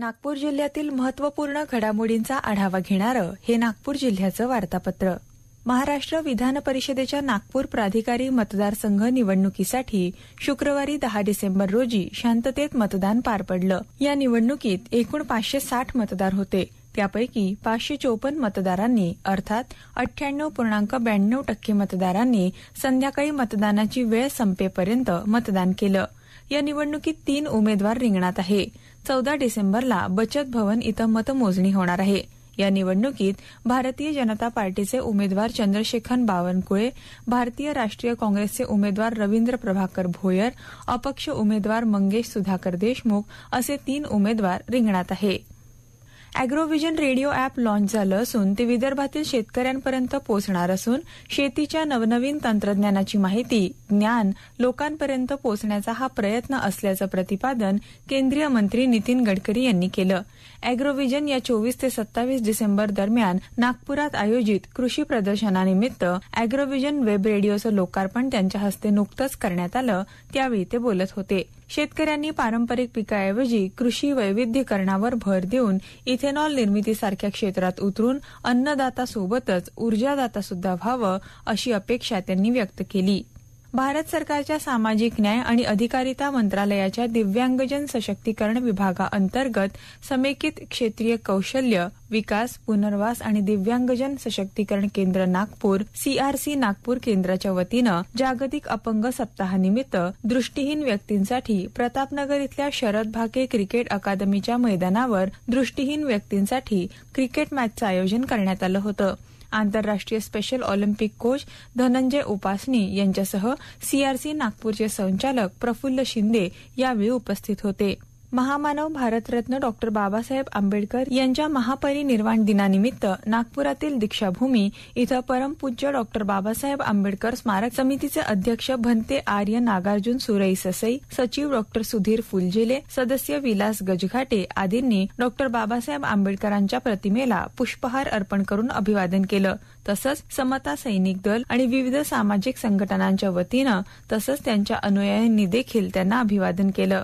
नागपूर जिल्ह्यातील महत्वपूर्ण घडामोडींचा आढावा घेणारं हे नागपूर जिल्ह्याचं वार्तापत्र महाराष्ट्र विधान परिषदेच्या नागपूर प्राधिकारी मतदारसंघ निवडणुकीसाठी शुक्रवारी दहा डिसेंबर रोजी शांततेत मतदान पार पडलं या निवडणुकीत एकूण पाचशे साठ मतदार होते त्यापैकी पाचशे चोपन्न मतदारांनी अर्थात अठ्ठ्याण्णव पूर्णांक ब्याण्णव टक्के मतदारांनी संध्याकाळी मतदानाची वेळ संपेपर्यंत मतदान केलं या निवडणुकीत तीन उमेदवार रिंगणात आहे चौदा डिसेंबरला बचत भवन इथं मतमोजणी होणार आहे या निवडणुकीत भारतीय जनता पार्टीचे उमेदवार चंद्रशेखर बावनकुळे भारतीय राष्ट्रीय काँग्रेसचे उमेदवार रवींद्र प्रभाकर भोयर अपक्ष उमेदवार मंगेश सुधाकर देशमुख असे तीन उमेदवार रिंगणात आहेत अॅग्रोव्हिजन रेडिओ अॅप लाँच झालं असून ते विदर्भातील शेतकऱ्यांपर्यंत पोहोचणार असून शेतीच्या नवनवीन तंत्रज्ञानाची माहिती ज्ञान लोकांपर्यंत पोहोचण्याचा हा प्रयत्न असल्याचं प्रतिपादन केंद्रीय मंत्री नितीन गडकरी यांनी केलं अॅग्रोव्हिजन या चोवीस ते सत्तावीस डिसेंबर दरम्यान नागपुरात आयोजित कृषी प्रदर्शनानिमित्त अॅग्रोव्हिजन वेब रेडिओचं लोकार्पण त्यांच्या हस्ते नुकतंच करण्यात आलं त्यावेळी ते बोलत होते शेतकऱ्यांनी पारंपरिक पिकाऐवजी कृषी वैविध्यकरणावर भर देऊन इथेनॉल निर्मितीसारख्या क्षेत्रात उतरून अन्नदाता सोबतच ऊर्जादाता सुद्धा व्हावं अशी अपेक्षा त्यांनी व्यक्त केली भारत सरकारच्या सामाजिक न्याय आणि अधिकारिता मंत्रालयाच्या दिव्यांगजन सशक्तीकरण विभागाअंतर्गत समेकित क्षेत्रीय कौशल्य विकास पुनर्वास आणि दिव्यांगजन सशक्तीकरण केंद्र नागपूर सीआरसी नागपूर केंद्राच्या वतीनं जागतिक अपंग सप्ताहानिमित्त दृष्टीहीन व्यक्तींसाठी प्रतापनगर इथल्या शरद भाके क्रिकेट अकादमीच्या मैदानावर दृष्टीहीन व्यक्तींसाठी क्रिकेट मॅचचं आयोजन करण्यात आलं होतं आंतरराष्ट्रीय special Olympic coach Dhananjay Upasani यांच्यासह सीआरसी नागपूरचे संचालक प्रफुल्ल शिंदे यावेळी उपस्थित होते महामानव भारतरत्न डॉक्टर बाबासाहेब आंबेडकर यांच्या महापरिनिर्वाण दिनानिमित्त नागपुरातील दीक्षाभूमी इथं परमपूज्य डॉक्टर बाबासाहेब आंबेडकर स्मारक समितीचे अध्यक्ष भंते आर्य नागार्जुन सुरई ससई सचिव डॉक्टर सुधीर फुलझेले सदस्य विलास गजघाटे आदींनी डॉक्टर बाबासाहेब आंबेडकरांच्या प्रतिमेला पुष्पहार अर्पण करून अभिवादन केलं तसंच समता सैनिक दल आणि विविध सामाजिक संघटनांच्या वतीनं तसंच त्यांच्या अनुयायांनी देखील त्यांना अभिवादन केलं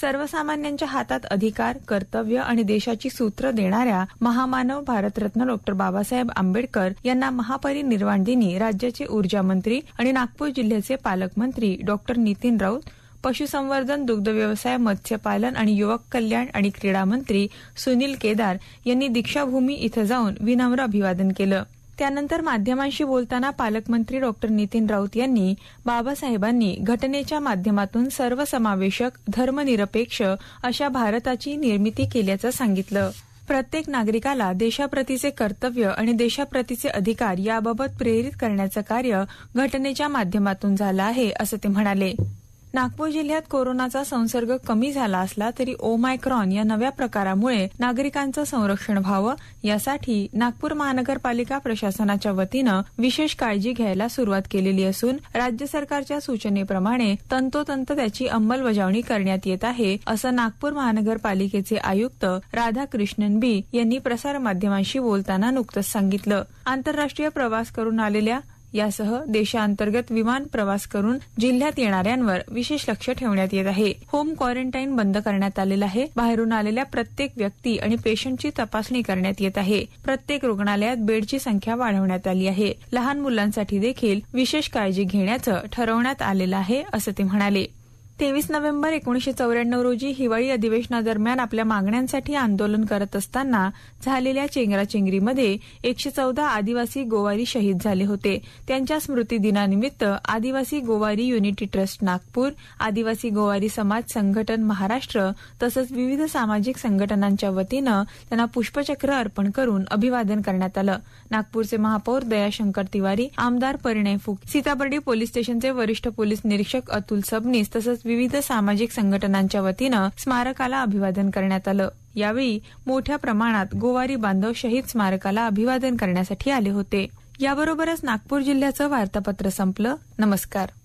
सर्वसामान्यांच्या हातात अधिकार कर्तव्य आणि देशाची सूत्र देणाऱ्या महामानव भारतरत्न डॉक्टर बाबासाहेब आंबेडकर यांना महापरिनिर्वाण दिनी राज्याचे ऊर्जामंत्री आणि नागपूर जिल्ह्याचे पालकमंत्री डॉक्टर नितीन राऊत पशुसंवर्धन दुग्धव्यवसाय मत्स्यपालन आणि युवक कल्याण आणि क्रीडा मंत्री सुनील केदार यांनी दीक्षाभूमी इथं जाऊन विनम्र अभिवादन केलं त्यानंतर माध्यमांशी बोलताना पालकमंत्री डॉ नितीन राऊत यांनी बाबासाहेबांनी घटनेच्या माध्यमातून सर्वसमावेशक धर्मनिरपेक्ष अशा भारताची निर्मिती केल्याचं सांगितलं प्रत्येक नागरिकाला देशाप्रतीचे कर्तव्य आणि देशाप्रतीचे अधिकार याबाबत प्रेरित करण्याचं कार्य घटनेच्या माध्यमातून झालं आहे असं ते म्हणाले नागपूर जिल्ह्यात कोरोनाचा संसर्ग कमी झाला असला तरी ओमायक्रॉन या नव्या प्रकारामुळे नागरिकांचं संरक्षण व्हावं यासाठी नागपूर महानगरपालिका प्रशासनाच्या वतीनं विशेष काळजी घ्यायला सुरुवात केलेली असून राज्य सरकारच्या सूचनेप्रमाणे तंतोतंत त्याची अंमलबजावणी करण्यात येत आहे असं नागपूर महानगरपालिकेचे आयुक्त राधाकृष्णन बी यांनी प्रसारमाध्यमांशी बोलताना नुकतंच सांगितलं आंतरराष्ट्रीय प्रवास करून आलेल्या यासह देशांतर्गत विमान प्रवास करून जिल्ह्यात येणाऱ्यांवर विशेष लक्ष ठेवण्यात येत आहे होम क्वारंटाईन बंद करण्यात आलेलं आहे बाहेरून आलेल्या प्रत्येक व्यक्ती आणि पेशंटची तपासणी करण्यात येत आहे प्रत्येक रुग्णालयात बेडची संख्या वाढवण्यात आली आहे लहान मुलांसाठी देखील विशेष काळजी घेण्याचं ठरवण्यात आलेलं आहे असं ते म्हणाले तेवीस नोव्हेंबर एकोणीशे चौऱ्याण्णव रोजी हिवाळी अधिवेशनादरम्यान आपल्या मागण्यांसाठी आंदोलन करत असताना झालेल्या चेंगराचेंगरीमध्ये एकशे चौदा आदिवासी गोवारी शहीद झाले होते त्यांच्या स्मृतिदिनानिमित्त आदिवासी गोवारी युनिटी ट्रस्ट नागपूर आदिवासी गोवारी समाज संघटन महाराष्ट्र तसंच विविध सामाजिक संघटनांच्या वतीनं त्यांना पुष्पचक्र अर्पण करून अभिवादन करण्यात आलं नागपूरचे महापौर दयाशंकर तिवारी आमदार परिणय फुक सीताबर्डी पोलीस स्टेशनचे वरिष्ठ पोलीस निरीक्षक अतुल सबनीस तसंच विविध सामाजिक संघटनांच्या वतीनं स्मारकाला अभिवादन करण्यात आलं यावेळी मोठ्या प्रमाणात गोवारी बांधव शहीद स्मारकाला अभिवादन करण्यासाठी आले होते याबरोबरच नागपूर जिल्ह्याचं वार्तापत्र संपलं नमस्कार